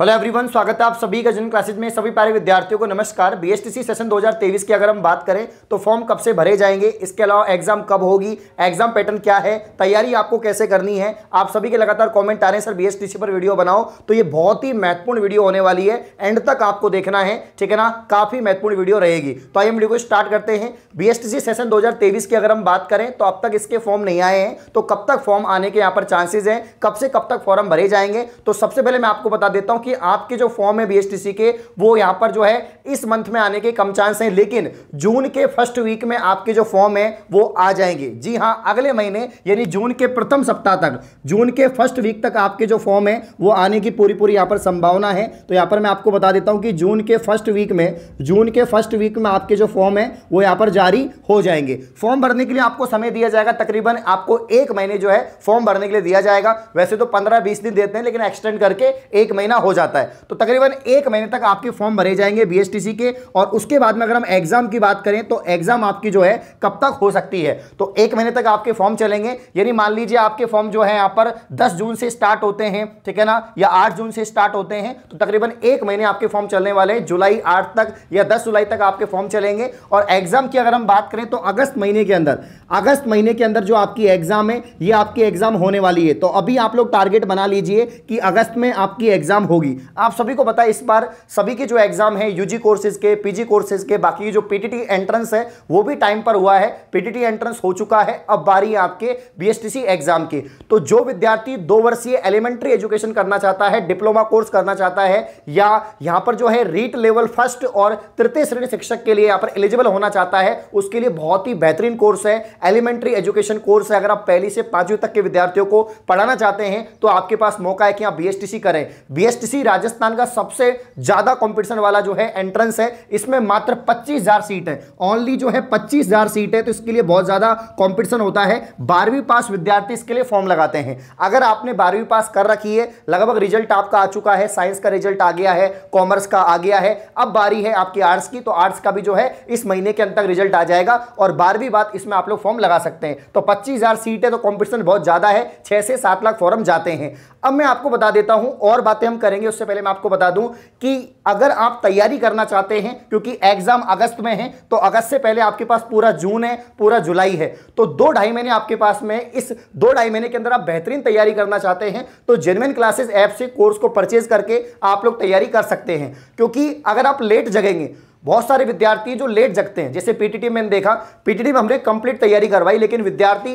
hello everyone स्वागत है आप सभी का जन क्लासेज में सभी प्यारे विद्यार्थियों को नमस्कार बीएसटीसी सेशन 2023 की अगर हम बात करें तो फॉर्म कब से भरे जाएंगे इसके अलावा एग्जाम कब होगी एग्जाम पैटर्न क्या है तैयारी आपको कैसे करनी है आप सभी के लगातार कमेंट आ रहे हैं सर बीएसटीसी पर वीडियो बनाओ तो ये बहुत ही महत्वपूर्ण वीडियो होने वाली है एंड तक आपको देखना है ठीक है ना काफी महत्वपूर्ण वीडियो रहेगी तो आइए वीडियो को स्टार्ट करते हैं बी सेशन दो की अगर हम बात करें तो अब तक इसके फॉर्म नहीं आए हैं तो कब तक फॉर्म आने के यहाँ पर चांसेज हैं कब से कब तक फॉर्म भरे जाएंगे तो सबसे पहले मैं आपको बता देता हूँ कि आपके जो फॉर्म है बीएसटीसी के वो यहां पर जो है इस मंथ में आने के कम चांस हैं लेकिन जून के फर्स्ट वीक में आपके जो फॉर्म है वो आ जाएंगे जी हां अगले महीने यानी जून के प्रथम सप्ताह तक जून के फर्स्ट वीक तक आपके जो फॉर्म है वो आने की पूरी पूरी यहां पर संभावना है तो यहां पर मैं आपको बता देता हूं कि जून के फर्स्ट वीक में जून के फर्स्ट वीक में आपके जो फॉर्म है वो यहां पर जारी हो जाएंगे फॉर्म भरने के लिए आपको समय दिया जाएगा तकरीबन आपको एक महीने जो है फॉर्म भरने के लिए दिया जाएगा वैसे तो पंद्रह बीस दिन देते हैं लेकिन एक्सटेंड करके एक महीना हो जाएगा जाता है तो तकरीबन एक महीने तक आपके फॉर्म भरे जाएंगे बीएसटीसी के और उसके बाद में अगर हम एग्जाम की बात करें तो एग्जाम आपकी जो है कब तक हो सकती है तो एक महीने तक आपके फॉर्म चलेंगे यानी मान लीजिए आपके फॉर्म जो है यहाँ पर दस जून से स्टार्ट होते हैं ठीक है ना या आठ जून से स्टार्ट होते हैं तो तकरीबन एक महीने आपके फॉर्म चलने वाले हैं जुलाई आठ तक या दस जुलाई तक आपके फॉर्म चलेंगे और एग्जाम की अगर हम बात करें तो अगस्त महीने के अंदर अगस्त महीने के अंदर जो आपकी एग्जाम है ये आपकी एग्जाम होने वाली है तो अभी आप लोग टारगेट बना लीजिए कि अगस्त में आपकी एग्जाम होगी होगी आप सभी को पता इस बार सभी के जो एग्जाम है यूजी कोर्सेज के पीजी कोर्सेज के बाकी जो पीटीटी एंट्रेंस है वो भी टाइम पर हुआ है पीटीटी एंट्रेंस हो चुका है अब बारी आपके बीएसटीसी एग्जाम की तो जो विद्यार्थी दो वर्षीय एलिमेंट्री एजुकेशन करना चाहता है डिप्लोमा कोर्स करना चाहता है या यहां पर जो है रीट लेवल फर्स्ट और तृतीय श्रेणी शिक्षक के लिए यहां पर एलिजिबल होना चाहता है उसके लिए बहुत ही बेहतरीन कोर्स है एलिमेंट्री एजुकेशन कोर्स है अगर आप पहली से पांचवी तक के विद्यार्थियों को पढ़ाना चाहते हैं तो आपके पास मौका है कि आप बीएसटीसी करें बीएसटीसी यूजीसी राजस्थान का सबसे ज्यादा कंपटीशन वाला जो है एंट्रेंस है इसमें मात्र 25000 सीट है ओनली जो है 25000 सीट है तो इसके लिए बहुत ज्यादा कंपटीशन होता है बारहवीं पास विद्यार्थी इसके लिए फॉर्म लगाते हैं अगर आपने बारहवीं पास कर रखी है लगभग रिजल्ट आपका आ चुका है साइंस का रिजल्ट आ गया है कॉमर्स का आ गया है अब बारी है आपकी आर्ट्स की तो आर्ट्स का भी जो है इस महीने के अंत तक रिजल्ट आ जाएगा और बारहवीं बात इसमें आप लोग फॉर्म लगा सकते हैं तो पच्चीस सीट है तो कॉम्पिटिशन बहुत ज्यादा है छह से सात लाख फॉर्म जाते हैं अब मैं आपको बता देता हूं और बातें हम करेंगे करेंगे उससे पहले मैं आपको बता दूं कि अगर आप तैयारी करना चाहते हैं क्योंकि एग्जाम अगस्त में है तो अगस्त से पहले आपके पास पूरा जून है पूरा जुलाई है तो दो ढाई महीने आपके पास में इस दो ढाई महीने के अंदर आप बेहतरीन तैयारी करना चाहते हैं तो जेनविन क्लासेस ऐप से कोर्स को परचेज करके आप लोग तैयारी कर सकते हैं क्योंकि अगर आप लेट जगेंगे बहुत सारे विद्यार्थी जो लेट जगते हैं जैसे पीटीटी में देखा पीटीटी में हमने कंप्लीट तैयारी करवाई लेकिन विद्यार्थी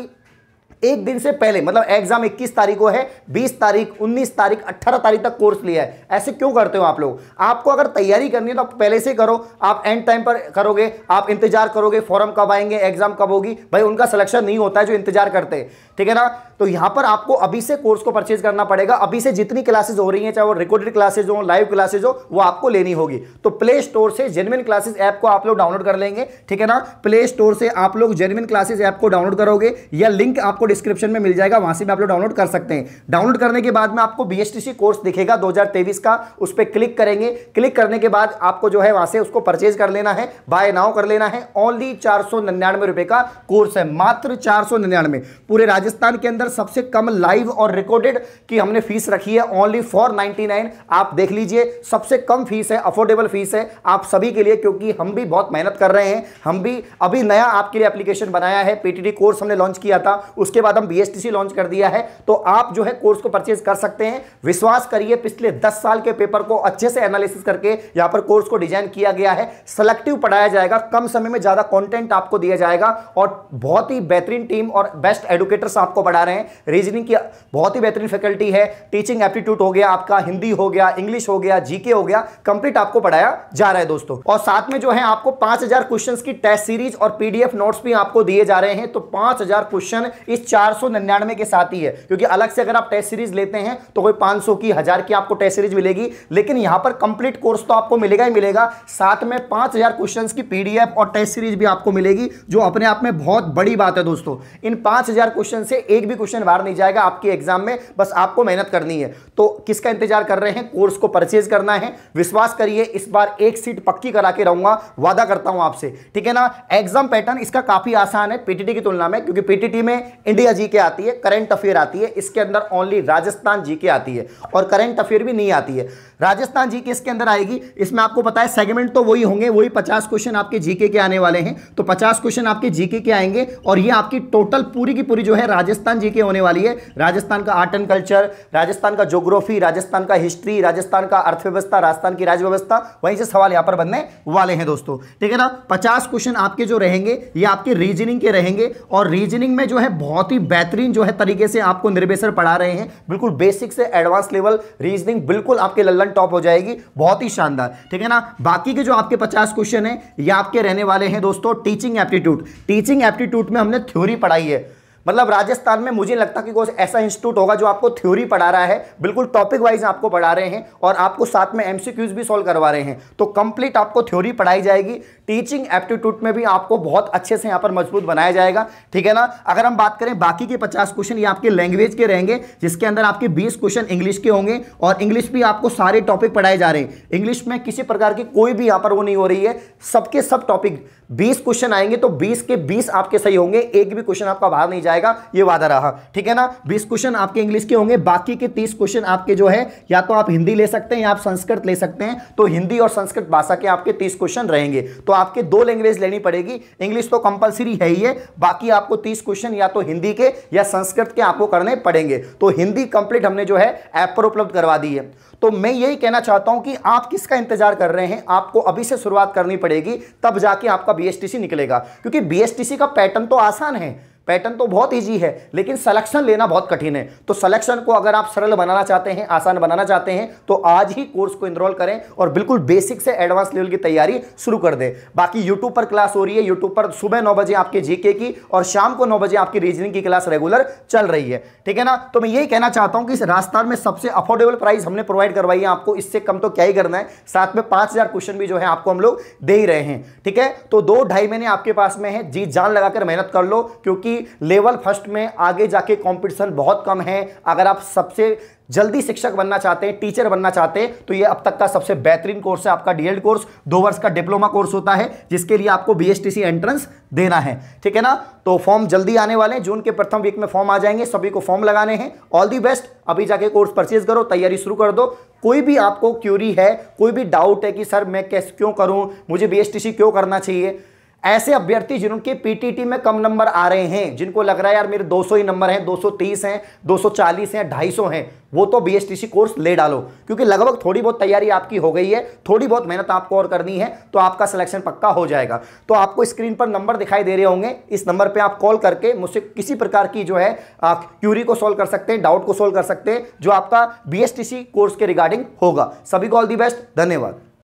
एक दिन से पहले मतलब एग्जाम 21 तारीख को है 20 तारीख 19 तारीख 18 तारीख तक कोर्स लिया है ऐसे क्यों करते हो आप लोग आपको अगर तैयारी करनी है तो आप पहले से करो आप एंड टाइम पर करोगे आप इंतजार करोगे फॉरम कब आएंगे एग्जाम कब होगी भाई उनका सिलेक्शन नहीं होता है जो इंतजार करते ठीक है ना तो यहां पर आपको अभी से कोर्स को परचेज करना पड़ेगा अभी से जितनी क्लासेज हो रही हैं चाहे वो रिकॉर्डेड क्लासेज हो लाइव क्लासेज हो वो आपको लेनी होगी तो प्ले स्टोर से जेनविन क्लासेज ऐप को आप लोग डाउनलोड कर लेंगे ठीक है ना प्ले स्टोर से आप लोग जेनविन क्लासेज ऐप को डाउनलोड करोगे या लिंक आपको डिस्क्रिप्शन में मिल जाएगा वहां से भी आप लोग डाउनलोड कर सकते हैं डाउनलोड करने के बाद में आपको बी कोर्स दिखेगा दो का उस पर क्लिक करेंगे क्लिक करने के बाद आपको जो है वहां से उसको परचेज कर लेना है बाय नाउ कर लेना है ओनली चार सौ निन्यानवे रुपए का कोर्स है मात्र चार सौ निन्यानवे पूरे राजस्थान के अंदर अंदर सबसे कम लाइव और रिकॉर्डेड की हमने फीस रखी है ओनली फॉर नाइनटी आप देख लीजिए सबसे कम फीस है अफोर्डेबल फीस है आप सभी के लिए क्योंकि हम भी बहुत मेहनत कर रहे हैं हम भी अभी नया आपके लिए एप्लीकेशन बनाया है पीटीडी कोर्स हमने लॉन्च किया था उसके बाद हम बीएसटीसी लॉन्च कर दिया है तो आप जो है कोर्स को परचेज कर सकते हैं विश्वास करिए पिछले दस साल के पेपर को अच्छे से एनालिसिस करके यहां पर कोर्स को डिजाइन किया गया है सेलेक्टिव पढ़ाया जाएगा कम समय में ज्यादा कॉन्टेंट आपको दिया जाएगा और बहुत ही बेहतरीन टीम और बेस्ट एडुकेटर्स आपको पढ़ा रहे हैं हैं रीजनिंग की बहुत ही बेहतरीन फैकल्टी है टीचिंग एप्टीट्यूड हो गया आपका हिंदी हो गया इंग्लिश हो गया जीके हो गया कंप्लीट आपको पढ़ाया जा रहा है दोस्तों और साथ में जो है आपको पांच हजार क्वेश्चन की टेस्ट सीरीज और पीडीएफ नोट्स भी आपको दिए जा रहे हैं तो 5000 क्वेश्चन इस 499 के साथ ही है क्योंकि अलग से अगर आप टेस्ट सीरीज लेते हैं तो कोई 500 की हजार की आपको टेस्ट सीरीज मिलेगी लेकिन यहां पर कंप्लीट कोर्स तो आपको मिलेगा ही मिलेगा साथ में 5000 क्वेश्चंस की पीडीएफ और टेस्ट सीरीज भी आपको मिलेगी जो अपने आप में बहुत बड़ी बात है दोस्तों इन 5000 क्वेश्चन से एक भी क्वेश्चन बाहर नहीं जाएगा आपके एग्जाम में बस आपको मेहनत करनी है तो किसका इंतजार कर रहे हैं कोर्स को परचेज करना है विश्वास करिए इस बार एक सीट पक्की करा के रहूंगा वादा करता हूं आपसे ठीक है ना एग्जाम पैटर्न इसका काफी आसान है पीटीटी की तुलना में क्योंकि पीटीटी में इंडिया जी आती है करंट अफेयर आती है इसके अंदर ओनली राजस्थान जी आती है और करंट अफेयर भी नहीं आती है राजस्थान जी इसके अंदर आएगी इसमें आपको बताया सेगमेंट तो वही होंगे वही पचास क्वेश्चन आपके जीके के आने वाले हैं तो पचास क्वेश्चन आपके जीके के आएंगे और ये आपकी टोटल पूरी की पूरी जो है राजस्थान जी की होने वाली है राजस्थान का आर्ट एंड कल्चर राजस्थान का जोग्राफी राजस्थान का हिस्ट्री राजस्थान का अर्थव्यवस्था राजस्थान की राजव्यवस्था वहीं से सवाल यहाँ पर बनने वाले हैं दोस्तों ठीक है ना पचास क्वेश्चन आपके जो रहेंगे ये आपके रीजनिंग के रहेंगे और रीजनिंग में जो है बहुत ही बेहतरीन जो है तरीके से आपको निर्वेशन पढ़ा रहे हैं बिल्कुल बेसिक से एडवांस लेवल रीजनिंग बिल्कुल आपके लल्लन टॉप हो जाएगी बहुत ही शानदार ठीक है ना बाकी के जो आपके पचास क्वेश्चन है ये आपके रहने वाले हैं दोस्तों टीचिंग एप्टीट्यूड टीचिंग एप्टीट्यूड में हमने थ्योरी पढ़ाई है मतलब राजस्थान में मुझे लगता कि कोई ऐसा इंस्टीट्यूट होगा जो आपको थ्योरी पढ़ा रहा है बिल्कुल टॉपिक वाइज आपको पढ़ा रहे हैं और आपको साथ में एमसीक्यूज भी सॉल्व करवा रहे हैं तो कंप्लीट आपको थ्योरी पढ़ाई जाएगी टीचिंग एप्टीट्यूड में भी आपको बहुत अच्छे से यहाँ पर मजबूत बनाया जाएगा ठीक है ना अगर हम बात करें बाकी के पचास क्वेश्चन ये आपके लैंग्वेज के रहेंगे जिसके अंदर आपके बीस क्वेश्चन इंग्लिश के होंगे और इंग्लिश भी आपको सारे टॉपिक पढ़ाए जा रहे हैं इंग्लिश में किसी प्रकार की कोई भी यहाँ पर वो नहीं हो रही है सबके सब टॉपिक बीस क्वेश्चन आएंगे तो बीस के बीस आपके सही होंगे एक भी क्वेश्चन आपका बाहर नहीं जाएगा ये वादा रहा ठीक है ना बीस क्वेश्चन आपके इंग्लिश के होंगे बाकी के तीस क्वेश्चन आपके जो है या तो आप हिंदी ले सकते हैं या आप संस्कृत ले सकते हैं तो हिंदी और संस्कृत भाषा के आपके तीस क्वेश्चन रहेंगे तो आपके दो लैंग्वेज लेनी पड़ेगी इंग्लिश तो कंपलसरी है ही है बाकी आपको तीस क्वेश्चन या तो हिंदी के या संस्कृत के आपको करने पड़ेंगे तो हिंदी कंप्लीट हमने जो है ऐप पर उपलब्ध करवा दी है तो मैं यही कहना चाहता हूं कि आप किसका इंतजार कर रहे हैं आपको अभी से शुरुआत करनी पड़ेगी तब जाके आपका बीएसटीसी निकलेगा क्योंकि बी का पैटर्न तो आसान है पैटर्न तो बहुत ईजी है लेकिन सलेक्शन लेना बहुत कठिन है तो सलेक्शन को अगर आप सरल बनाना चाहते हैं आसान बनाना चाहते हैं तो आज ही कोर्स को इनरोल करें और बिल्कुल बेसिक से एडवांस लेवल की तैयारी शुरू कर दें बाकी यूट्यूब पर क्लास हो रही है यूट्यूब पर सुबह नौ बजे आपके जीके की और शाम को नौ बजे आपकी रीजनिंग की क्लास रेगुलर चल रही है ठीक है ना तो मैं यही कहना चाहता हूँ कि इस राजस्थान में सबसे अफोर्डेबल प्राइस हमने प्रोवाइड करवाई है आपको इससे कम तो क्या ही करना है साथ में पाँच क्वेश्चन भी जो है आपको हम लोग दे ही रहे हैं ठीक है तो दो ढाई महीने आपके पास में है जी जान लगाकर मेहनत कर लो क्योंकि लेवल फर्स्ट में आगे जाके कंपटीशन बहुत कम है अगर आप सबसे जल्दी शिक्षक बनना चाहते हैं टीचर बनना चाहते हैं तो ये अब तक का सबसे बेहतरीन कोर्स है आपका डीएलएड कोर्स दो वर्ष का डिप्लोमा कोर्स होता है जिसके लिए आपको बीएसटीसी एंट्रेंस देना है ठीक है ना तो फॉर्म जल्दी आने वाले हैं जून के प्रथम वीक में फॉर्म आ जाएंगे सभी को फॉर्म लगाने हैं ऑल दी बेस्ट अभी जाके कोर्स परचेज करो तैयारी शुरू कर दो कोई भी आपको क्यूरी है कोई भी डाउट है कि सर मैं कैसे क्यों करूँ मुझे बी क्यों करना चाहिए ऐसे अभ्यर्थी जिनके पीटीटी में कम नंबर आ रहे हैं जिनको लग रहा है यार मेरे 200 ही नंबर हैं 230 हैं 240 हैं 250 हैं वो तो बीएसटीसी कोर्स ले डालो क्योंकि लगभग थोड़ी बहुत तैयारी आपकी हो गई है थोड़ी बहुत मेहनत आपको और करनी है तो आपका सिलेक्शन पक्का हो जाएगा तो आपको स्क्रीन पर नंबर दिखाई दे रहे होंगे इस नंबर पर आप कॉल करके मुझसे किसी प्रकार की जो है क्यूरी को सोल्व कर सकते हैं डाउट को सोल्व कर सकते हैं जो आपका बी कोर्स के रिगार्डिंग होगा सभी को ऑल दी बेस्ट धन्यवाद